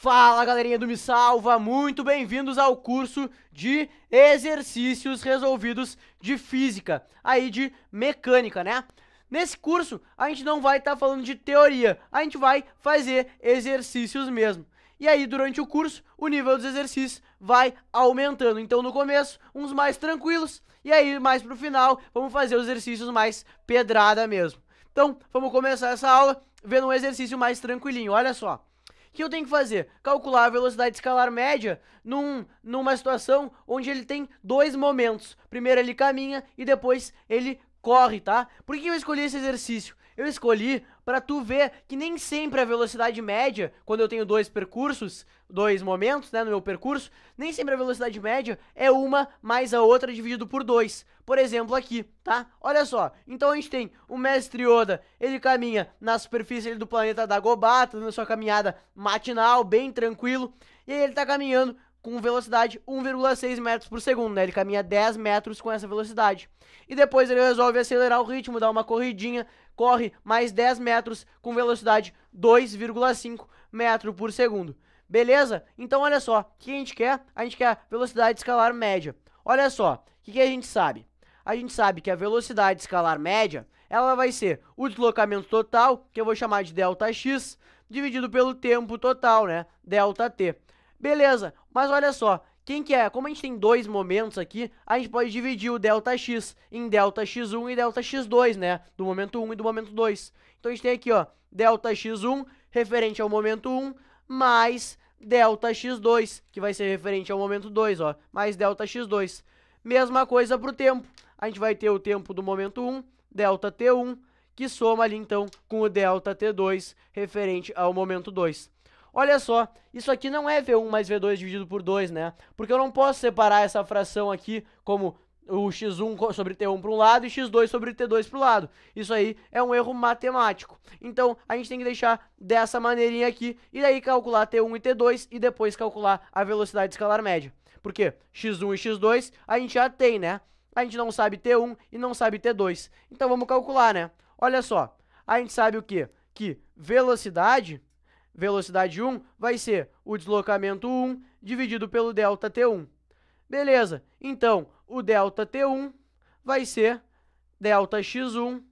Fala galerinha do Me Salva, muito bem-vindos ao curso de exercícios resolvidos de física, aí de mecânica, né? Nesse curso a gente não vai estar tá falando de teoria, a gente vai fazer exercícios mesmo. E aí durante o curso o nível dos exercícios vai aumentando. Então no começo uns mais tranquilos e aí mais pro final vamos fazer os exercícios mais pedrada mesmo. Então vamos começar essa aula vendo um exercício mais tranquilinho, olha só que eu tenho que fazer? Calcular a velocidade escalar média num, numa situação onde ele tem dois momentos. Primeiro ele caminha e depois ele corre, tá? Por que eu escolhi esse exercício? eu escolhi para tu ver que nem sempre a velocidade média, quando eu tenho dois percursos, dois momentos, né, no meu percurso, nem sempre a velocidade média é uma mais a outra dividido por dois. Por exemplo, aqui, tá? Olha só, então a gente tem o mestre Yoda, ele caminha na superfície do planeta Dagobah, tá na sua caminhada matinal, bem tranquilo, e aí ele tá caminhando com velocidade 1,6 metros por segundo, né? Ele caminha 10 metros com essa velocidade. E depois ele resolve acelerar o ritmo, dar uma corridinha, corre mais 10 metros com velocidade 2,5 metros por segundo. Beleza? Então olha só, o que a gente quer? A gente quer velocidade escalar média. Olha só, o que, que a gente sabe? A gente sabe que a velocidade escalar média, ela vai ser o deslocamento total, que eu vou chamar de delta x, dividido pelo tempo total, né? Delta t. Beleza, mas olha só, quem que é? Como a gente tem dois momentos aqui, a gente pode dividir o ΔX em ΔX1 e ΔX2, né? Do momento 1 e do momento 2. Então a gente tem aqui, ó, ΔX1 referente ao momento 1, mais ΔX2, que vai ser referente ao momento 2, ó, mais ΔX2. Mesma coisa para o tempo. A gente vai ter o tempo do momento 1, ΔT1, que soma ali então com o ΔT2 referente ao momento 2. Olha só, isso aqui não é V1 mais V2 dividido por 2, né? Porque eu não posso separar essa fração aqui como o x1 sobre t1 para um lado e x2 sobre t2 para o lado. Isso aí é um erro matemático. Então, a gente tem que deixar dessa maneirinha aqui e daí calcular t1 e t2 e depois calcular a velocidade escalar média. Porque x1 e x2 a gente já tem, né? A gente não sabe t1 e não sabe t2. Então, vamos calcular, né? Olha só, a gente sabe o quê? Que velocidade Velocidade 1 vai ser o deslocamento 1 dividido pelo delta T1. Beleza, então o delta T1 vai ser delta x1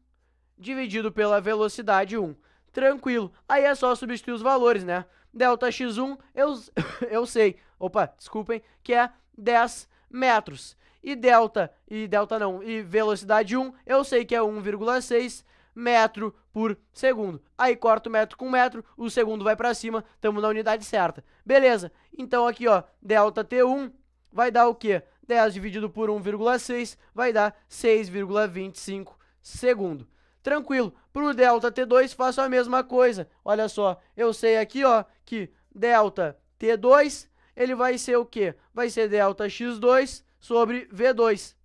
dividido pela velocidade 1. Tranquilo, aí é só substituir os valores, né? Delta x1 eu, eu sei, opa, desculpem, que é 10 metros. E delta, e delta não, e velocidade 1 eu sei que é 1,6 metro por segundo. Aí corto o metro com metro, o segundo vai para cima, estamos na unidade certa. Beleza, então aqui ó, delta T1 vai dar o quê? 10 dividido por 1,6 vai dar 6,25 segundos. Tranquilo, para o delta T2 faço a mesma coisa. Olha só, eu sei aqui ó, que delta T2 ele vai ser o quê? Vai ser delta x2 sobre V2.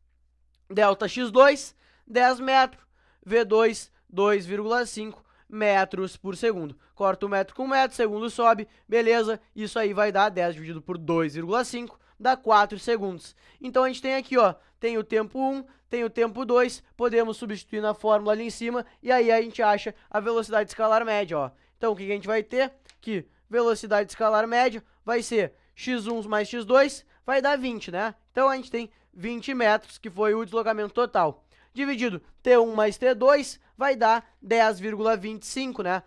Delta x2, 10 metros. V2, 2,5 metros por segundo. Corta o um metro com um metro, segundo sobe, beleza? Isso aí vai dar 10 dividido por 2,5, dá 4 segundos. Então a gente tem aqui, ó, tem o tempo 1, tem o tempo 2, podemos substituir na fórmula ali em cima, e aí a gente acha a velocidade escalar média, ó. Então o que, a gente vai ter? Que velocidade escalar média vai ser x1 mais x2, vai dar 20, né? Então a gente tem 20 metros, que foi o deslocamento total dividido T1 mais T2 vai dar 10,25, né?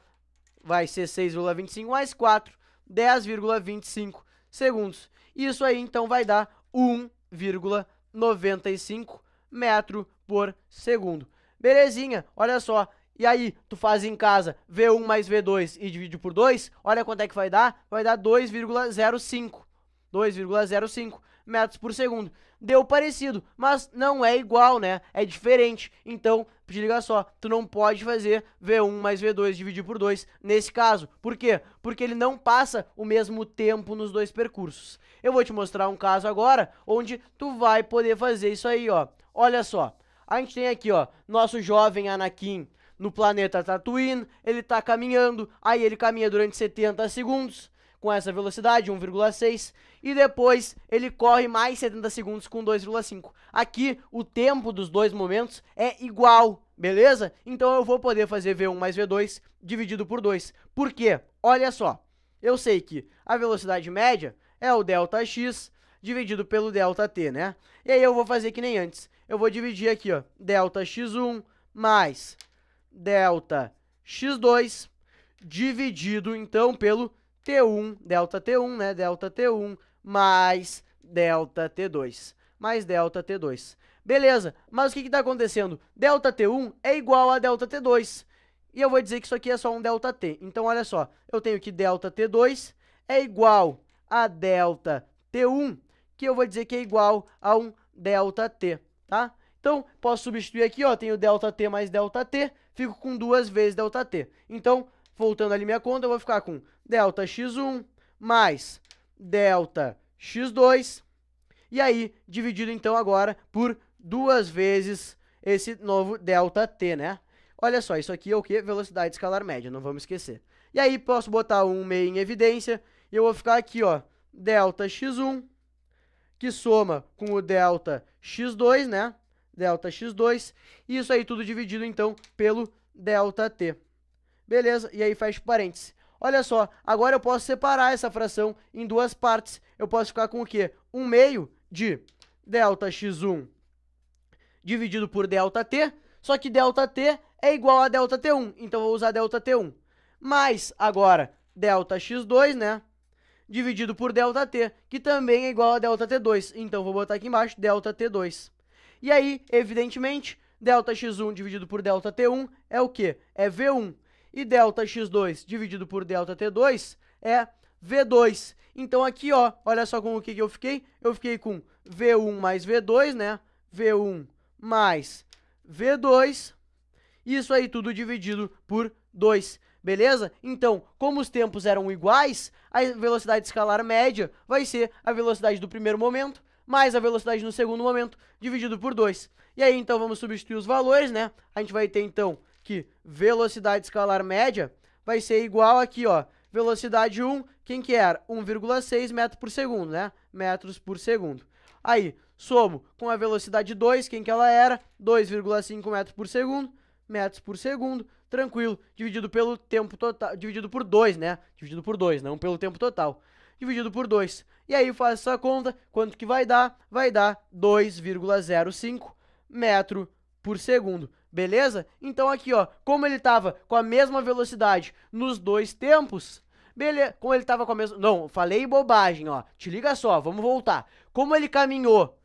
Vai ser 6,25 mais 4, 10,25 segundos. Isso aí, então, vai dar 1,95 metro por segundo. Belezinha, olha só. E aí, tu faz em casa V1 mais V2 e divide por 2, olha quanto é que vai dar? Vai dar 2,05. 2,05 metros por segundo. Deu parecido, mas não é igual, né? É diferente. Então, te liga só, tu não pode fazer V1 mais V2 dividido por 2 nesse caso. Por quê? Porque ele não passa o mesmo tempo nos dois percursos. Eu vou te mostrar um caso agora, onde tu vai poder fazer isso aí, ó. Olha só, a gente tem aqui, ó, nosso jovem Anakin no planeta Tatooine, ele tá caminhando, aí ele caminha durante 70 segundos, com essa velocidade, 1,6, e depois ele corre mais 70 segundos com 2,5. Aqui o tempo dos dois momentos é igual, beleza? Então eu vou poder fazer V1 mais V2 dividido por 2. Por quê? Olha só, eu sei que a velocidade média é o ΔX dividido pelo ΔT, né? E aí eu vou fazer que nem antes. Eu vou dividir aqui, ó, ΔX1 mais ΔX2 dividido, então, pelo T1, delta T1, né? Delta T1 mais delta T2, mais delta T2. Beleza, mas o que está acontecendo? Delta T1 é igual a delta T2. E eu vou dizer que isso aqui é só um delta T. Então, olha só, eu tenho que delta T2 é igual a delta T1, que eu vou dizer que é igual a um delta T, tá? Então, posso substituir aqui, ó, tenho delta T mais delta T, fico com duas vezes delta T. Então, Voltando ali minha conta, eu vou ficar com delta x1 mais delta x2. E aí, dividido então agora por duas vezes esse novo delta t, né? Olha só, isso aqui é o que? Velocidade escalar média, não vamos esquecer. E aí, posso botar um meio em evidência e eu vou ficar aqui, ó, delta x1, que soma com o delta x2, né? Delta x2, e isso aí tudo dividido, então, pelo delta t. Beleza, e aí fecha parênteses. Olha só, agora eu posso separar essa fração em duas partes. Eu posso ficar com o quê? 1 meio de delta x1 dividido por delta t, só que delta t é igual a delta t1, então vou usar delta t1. Mais, agora, delta x2, né? Dividido por delta t, que também é igual a delta t2, então vou botar aqui embaixo delta t2. E aí, evidentemente, delta x1 dividido por delta t1 é o quê? É v1. E delta x2 dividido por delta t2 é V2. Então aqui, ó, olha só como que, que eu fiquei. Eu fiquei com V1 mais V2, né? V1 mais V2. Isso aí tudo dividido por 2. Beleza? Então, como os tempos eram iguais, a velocidade escalar média vai ser a velocidade do primeiro momento mais a velocidade no segundo momento dividido por 2. E aí, então, vamos substituir os valores, né? A gente vai ter, então, que velocidade escalar média vai ser igual aqui, ó, velocidade 1, quem que era? 1,6 metros por segundo, né? Metros por segundo. Aí, somo com a velocidade 2, quem que ela era? 2,5 metros por segundo, metros por segundo, tranquilo, dividido pelo tempo total, dividido por 2, né? Dividido por 2, não pelo tempo total. Dividido por 2. E aí faz essa conta, quanto que vai dar? Vai dar 2,05 metro por segundo beleza? Então aqui, ó, como ele tava com a mesma velocidade nos dois tempos, beleza, como ele tava com a mesma... Não, falei bobagem, ó, te liga só, vamos voltar. Como ele caminhou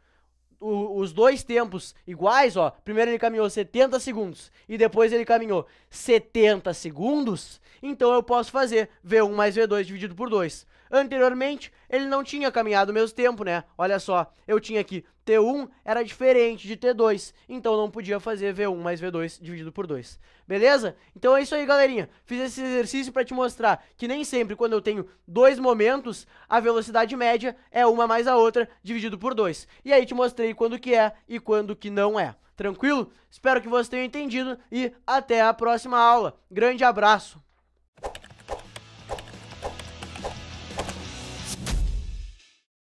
o, os dois tempos iguais, ó, primeiro ele caminhou 70 segundos e depois ele caminhou 70 segundos, então eu posso fazer V1 mais V2 dividido por 2. Anteriormente, ele não tinha caminhado o mesmo tempo, né? Olha só, eu tinha aqui T1 era diferente de T2, então não podia fazer V1 mais V2 dividido por 2. Beleza? Então é isso aí, galerinha. Fiz esse exercício para te mostrar que nem sempre quando eu tenho dois momentos, a velocidade média é uma mais a outra dividido por 2. E aí te mostrei quando que é e quando que não é. Tranquilo? Espero que você tenha entendido e até a próxima aula. Grande abraço!